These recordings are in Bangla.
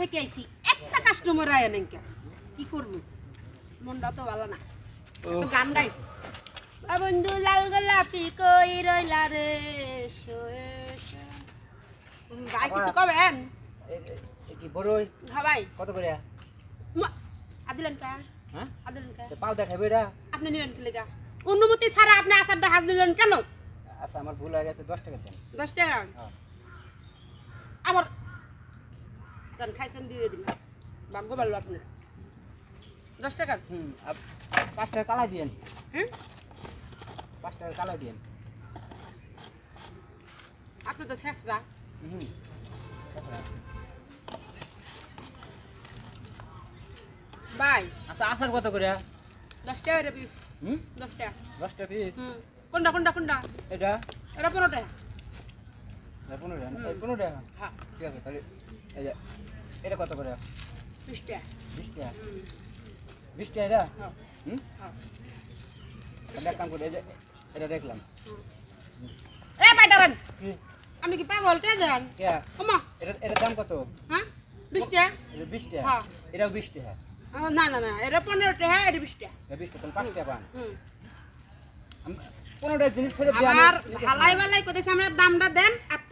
থেকে আইছি একটা কাস্টমার আয় কি করবো মনটা তো ভালো না গান গাই বন্ধু লাল গোলাপি কই রইলা রে ভাই কিছু কবেন কি বড়ই হ্যাঁ ভাই কত করে আদিলেন কা হ্যাঁ? আপনি অনুমতি ছাড়া আপনি আসার দেখা দিলেন কেন আচ্ছা আমার ভুল হয়ে গেছে দশ টাকা দশ টাকা হ্যাঁ। আমার তখন খাইছেন দিয়ে দিন ভাগ্য ভালো আপনার দশ টাকা হুম পাঁচ টাকা কালাই দিয়েন হ্যাঁ পাঁচ টাকা কালাই দিয়েন আপনি তো ছেঁচড়া হুম ভাই আচ্ছা আসার কত করে দশ টাকা রে পিস হুম দশ টাকা দশ টাকা পিস হুম কোনটা কোনটা কোনটা এটা এটা পনেরো টাকা পনেরো টাকা পনেরো টাকা হ্যাঁ ঠিক আছে তাহলে এটা কত করে বিশ টাকা বিশ টাকা বিশ টাকা এটা হ্যাঁ। হুম হ্যাঁ। কাম করে এটা দেখলাম আপনি কি পাগল কে যান এটা দাম কত হ্যাঁ বিশ টাকা বিশ টাকা হ্যাঁ। এটাও বিশ টাকা না না না এটা পনেরো টাকা এটা বিশ টাকা বিশ টাকা পাঁচ টাকা পান পনেরোটা জিনিস ফেরত আমার ভালাই ভালাই কোথায় আমরা দামটা দেন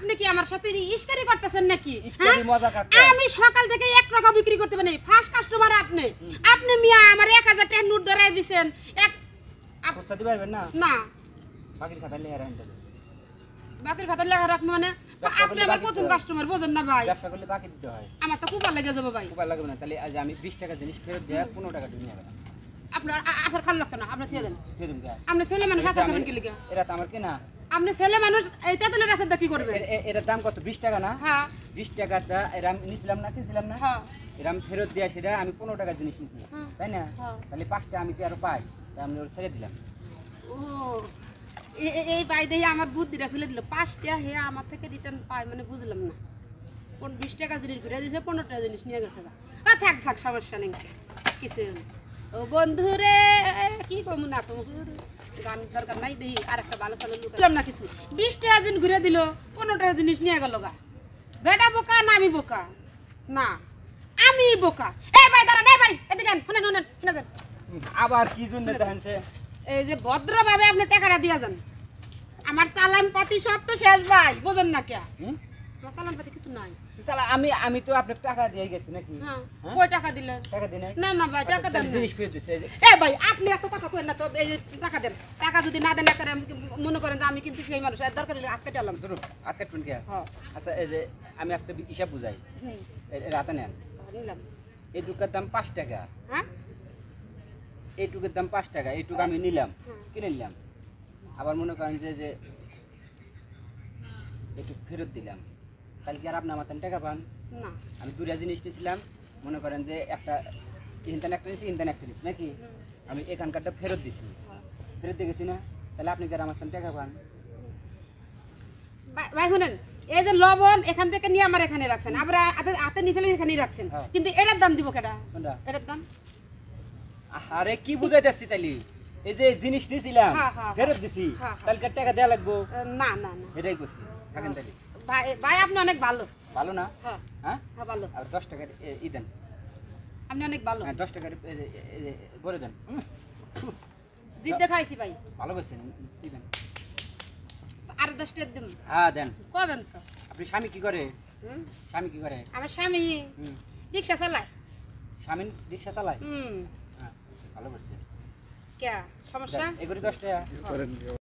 আপনি কি আমার সাথে ইস্কারি করতেছেন নাকি হ্যাঁ? আমি সকাল থেকে এক টাকা বিক্রি করতে পারি ফার্স্ট কাস্টমার আপনি আপনি মিয়া আমার এক হাজার টাকা নোট ধরাই দিচ্ছেন এক পারবেন না না বাকির খাতা লেখা রাখেন বাকির খাতা লেখা রাখ মানে আপনি আমার প্রথম কাস্টমার বোঝেন না ভাই ব্যবসা করলে বাকি দিতে হয় আমার তো কুপার লেগে যাবে ভাই লাগবে না তাহলে আজ আমি বিশ টাকা জিনিস ফেরত দিয়ে টাকা দিয়ে আপনার আসার খাল লাগতো না আপনি দিয়ে দেন আপনি ছেলে মানুষ আসার কি লিখে এরা তো আমার কেনা আপনি ছেলে মানুষ এই তেঁতুলের গাছের কি করবে এটার দাম কত বিশ টাকা না হ্যাঁ বিশ টাকাটা এরাম নিয়েছিলাম না কিনছিলাম না হ্যাঁ এরাম ফেরত দিয়া সেটা আমি পনেরো টাকার জিনিস নিয়েছি হ্যাঁ। তাই না হ্যাঁ। তাহলে পাঁচটা আমি কি আরো পাই তাই আমি ওর ছেড়ে দিলাম ও এই পাই দিয়ে আমার বুদ্ধিটা খুলে দিল পাঁচটা হে আমার থেকে রিটার্ন পাই মানে বুঝলাম না কোন বিশ টাকা জিনিস ঘুরে দিয়েছে পনেরো টাকা জিনিস নিয়ে গেছে থাক থাক সমস্যা নেই কিছু ও বন্ধুরে কি কমু না তোমার গান দরকার নাই দেখি আর একটা ভালো চালু লুকালাম না কিছু বিশটা দিন ঘুরে দিল পনেরোটা জিনিস নিয়ে গেল গা বেটা বোকা না আমি বোকা না আমি বোকা এই ভাই দাঁড়ান এই ভাই এদিকে শুনেন শুনেন শুনে যান আবার কি জন্য দেখেনছে এই যে ভদ্রভাবে আপনি টাকাটা দিয়া যান আমার চালান পাতি সব তো শেষ ভাই বোঝেন না কে আমি আমি টাকা গেছি নাকি হ্যাঁ, হ্যাঁ? টাকা টাকা না না ভাই আচ্ছা, জিনিস এ ভাই কথা না এই টাকা টাকা যদি না একটা মনে যে আমি কিন্তু দরকার হ্যাঁ। আচ্ছা এই যে আমি হিসাব বুঝাই রাতে নেন নিলাম এই দাম পাঁচ টাকা এইটুকের দাম পাঁচ টাকা এইটুকু আমি নিলাম কিনে নিলাম আবার মনে করেন যে যে ফেরত দিলাম কালকে আর আপনার মাথায় টাকা পান আমি দুটা জিনিস নিয়েছিলাম মনে করেন যে একটা ইন্টার একটা নিয়েছি ইন্টার একটা নিয়েছি নাকি আমি এখানকারটা ফেরত দিছি হ্যাঁ। ফেরত দিয়ে গেছি না তাহলে আপনি কি আর আমার টাকা পান ভাই শুনেন এই যে লবণ এখান থেকে নিয়ে আমার এখানে রাখছেন আবার হাতে নিয়েছিলেন এখানেই রাখছেন হ্যাঁ। কিন্তু এটার দাম দিব কেটা এটার দাম আরে কি বুঝাইতেছি তাইলে এই যে জিনিস নিয়েছিলাম হ্যাঁ, ফেরত দিছি কালকে টাকা দেওয়া লাগবো না না না এটাই করছি থাকেন তাহলে ভাই ভাই আপনি অনেক ভালো ভালো না হ্যাঁ হ্যাঁ, হ্যাঁ ভালো দশ টাকার ই দেন আপনি অনেক ভালো হ্যাঁ দশ টাকার করে দেন জিতে খাইছি ভাই ভালো করছেন ই দেন আর দশ টাকা দেন হ্যাঁ দেন কবেন তো আপনি স্বামী কি করে স্বামী কি করে আমার স্বামী রিক্সা চালায় স্বামী রিক্সা চালায় হুম হ্যাঁ, ভালো করছে কে সমস্যা এগুলি দশ টাকা হ্যাঁ।